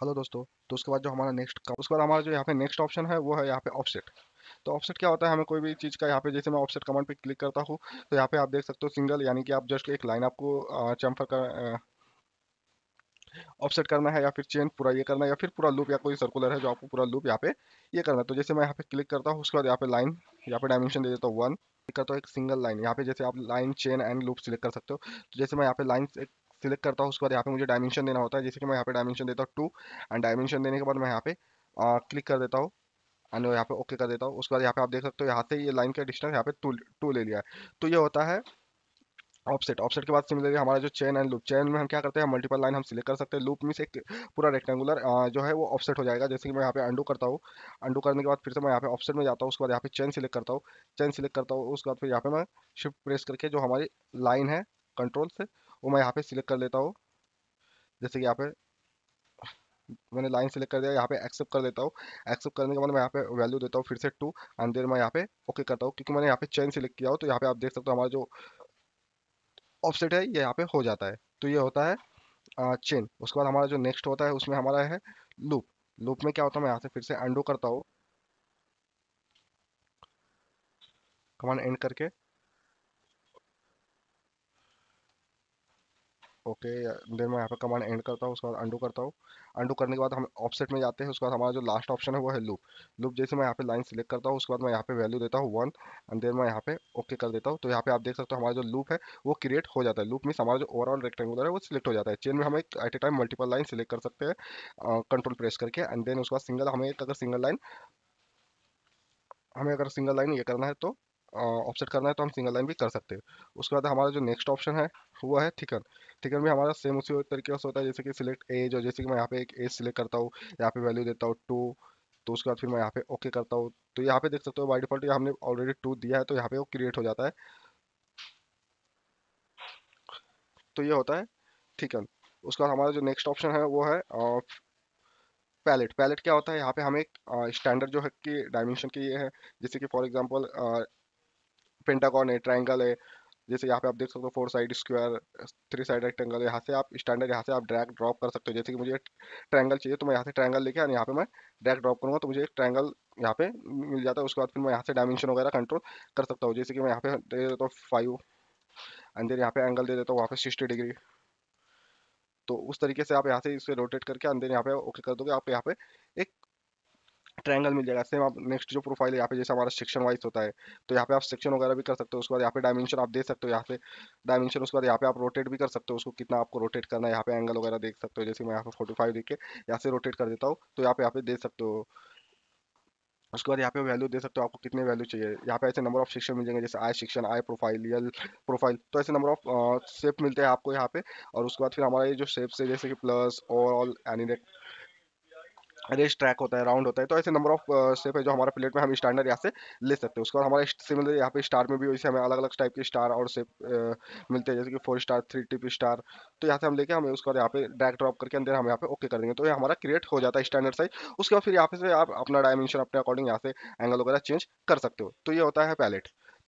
hello दोस्तों तो उसके बाद जो हमारा नेक्स्ट उसके बाद हमारा जो यहाँ पे नेक्स्ट ऑप्शन है वो है यहाँ पे ऑफसेट तो ऑफसेट क्या होता है हमें कोई भी चीज़ का यहाँ पे जैसे मैं ऑफसेट कमांड पे क्लिक करता हूँ तो यहाँ पे आप देख सकते हो सिंगल यानी कि आप जस्ट एक लाइन आपको चम्फर कर ऑफसेट करना है या फिर चेन पूरा ये करना है या फिर पूरा लूप या कोई सर्कुलर है जो आपको पूरा लूप यहाँ पे ये करना है तो जैसे मैं यहाँ पे क्लिक करता हूँ उसके बाद यहाँ पे लाइन यहाँ पे डायमेंशन दे देता हूँ वन करता हूँ एक सिंगल लाइन यहाँ पे जैसे आप line chain and loop select कर सकते हो तो जैसे मैं यहाँ पे लाइन सिलेक्ट करता हूँ उसके बाद यहाँ पे मुझे डायमेंशन देना होता है जैसे कि मैं यहाँ पे डायमेंशन देता हूँ टू एंड डायमेंशन देने के बाद मैं यहाँ पे क्लिक कर देता हूँ एंड यहाँ पे ओके कर देता हूँ उसके बाद यहाँ पे आप देख सकते हो यहाँ से ये लाइन का डिस्टेंस यहाँ पे टू टू ले लिया है तो ये होता है ऑफसेट ऑफसेट के बाद सिमिलरली हमारा जो चेन एंड लूप चेन में हम क्या करते हैं मल्टीपल लाइन हम सिलेक्ट कर सकते हैं लूप मीस एक पूरा रेक्टेंगुलर जो है वो ऑफसेट हो जाएगा जैसे कि मैं यहाँ पे अंडू करता हूँ अंडू करने के बाद फिर से मैं यहाँ पे ऑफसेट में जाता हूँ उसके बाद यहाँ पे चेन सिलेक्ट करता हूँ चैन सिलेक्ट करता हूँ उसके बाद फिर यहाँ पे मैं शिफ्ट प्रेस करके जो हमारी लाइन है कंट्रोल से वो मैं यहाँ पे सिलेक्ट कर लेता हूँ जैसे कि यहाँ पे मैंने लाइन सेलेक्ट कर दिया यहाँ पे एक्सेप्ट कर देता हूँ एक्सेप्ट करने के बाद मैं यहाँ पे वैल्यू देता हूँ फिर से टू एंड देर मैं यहाँ पे ओके करता हूँ क्योंकि मैंने यहाँ पे चेन सेलेक्ट किया हो तो यहाँ पे आप देख सकते हो हमारा जो ऑफसेट है ये यहाँ पे हो जाता है तो ये होता है चेन उसके बाद हमारा जो नेक्स्ट होता है उसमें हमारा है लूप लूप में क्या होता है मैं यहाँ से फिर से अंडो करता हूँ कमान एंड करके ओके देन मैं यहाँ पर कमांड एंड करता हूँ उसके बाद अंडू करता हूँ अंडू करने के बाद हम ऑफसेट में जाते हैं उसके बाद हमारा जो लास्ट ऑप्शन है वो है लूप लूप जैसे मैं यहाँ पे लाइन सिलेक्ट करता हूँ उसके बाद मैं यहाँ पे वैल्यू देता हूँ वन एंड देन मैं यहाँ पे ओके कर देता हूँ तो यहाँ पे आप देख सकते हो हमारा जो लूप है वो क्रिएट हो जाता है लूप मीस हमारा जो ओवरऑल रेक्टेंगुलर है वो सिलेक्ट हो जाता है चेन में हम एक at a time multiple line select कर सकते हैं कंट्रोल प्रेस करके एंड देन उसके बाद सिंगल हमें एक अगर सिंगल लाइन हमें अगर सिंगल लाइन ये करना है तो ऑफसेट करना है तो हम सिंगल लाइन भी कर सकते हैं उसके बाद हमारा जो नेक्स्ट ऑप्शन है वो है थिकन ठीक है हमारा सेम उसी तरीके से होता है जैसे कि सिलेक्ट एज और जैसे कि मैं यहाँ पे एक एज सिलेक्ट करता हूँ यहाँ पे वैल्यू देता हूँ टू तो उसके बाद फिर मैं यहाँ पे ओके करता हूँ तो यहाँ पे देख सकते हो बाई डिफॉल्ट हमने ऑलरेडी टू दिया है तो यहाँ पे वो क्रिएट हो जाता है तो ये होता है ठीक है उसके बाद हमारा जो नेक्स्ट ऑप्शन है वो है पैलेट पैलेट क्या होता है यहाँ पे हमें स्टैंडर्ड जो है कि डायमेंशन की ये है जैसे कि फॉर एग्जाम्पल पेंटागॉन है ट्राइंगल है जैसे यहाँ पे आप देख सकते हो four side square three side rectangle यहाँ से आप स्टैंडर्ड यहाँ से आप ड्रैग ड्रॉप कर सकते हो जैसे कि मुझे ट्रैंगल चाहिए तो मैं यहाँ से ट्रैंगल लेके और यहाँ पे मैं ड्रैग ड्रॉप करूँगा तो मुझे एक ट्रैंगल यहाँ पे मिल जाता है उसके बाद फिर मैं यहाँ से डायमेंशन वगैरह कंट्रोल कर सकता हूँ जैसे कि मैं यहाँ पे दे देता हूँ फाइव अंदर यहाँ पे एंगल दे देता हूँ वहाँ पे सिक्सटी डिग्री तो उस तरीके से आप यहाँ से इसे रोटेट करके अंदर यहाँ पे ओके कर दोगे आप यहाँ पे एक ट्रायंगल मिल जाएगा सेम आप नेक्स्ट जो प्रोफाइल है यहाँ पे जैसे हमारा सेक्शन वाइज होता है तो यहाँ पे आप सेक्शन वगैरह भी कर सकते हो उसके बाद यहाँ पे डायमेंशन आप दे सकते हो यहाँ पे डायमेंशन उसके बाद यहाँ पे आप रोटेट भी कर सकते हो उसको कितना आपको रोटेट करना है यहाँ पे एंगल वगैरह देख सकते हो जैसे मैं यहाँ पे फोर्टी फाइव देख के यहाँ से रोटेट कर देता हूँ तो यहाँ पे यहाँ पे दे सकते हो उसके बाद यहाँ पे वैल्यू दे सकते हो आपको कितने वैल्यू चाहिए यहाँ पे ऐसे नंबर ऑफ सेक्शन मिल जाएंगे जैसे I section I profile L profile तो ऐसे नंबर ऑफ शेप मिलते हैं आपको यहाँ पे और उसके बाद फिर हमारा ये जो शेप्स है जैसे कि प्लस ओवरऑल एनिडेक्ट रेस ट्रैक होता है राउंड होता है तो ऐसे नंबर ऑफ स्टेप है जो हमारा प्लेट में हम स्टैंडर्ड यहाँ से ले सकते हैं उसके बाद हमारे सिमिलर यहाँ पे स्टार में भी वैसे हमें अलग अलग टाइप के स्टार और शेप मिलते हैं जैसे कि four star three tip star तो यहाँ से हम लेके हमें उसके बाद यहाँ पे ड्रैक ड्रॉप करके अंदर हम यहाँ पे ओके कर देंगे तो ये हमारा क्रिएट हो जाता है स्टैंडर्ड साइज उसके बाद फिर यहाँ पे से आप अपना डायमेंशन अपने अकॉर्डिंग यहाँ से एंगल वगैरह चेंज कर सकते हो तो ये होता है पैलेट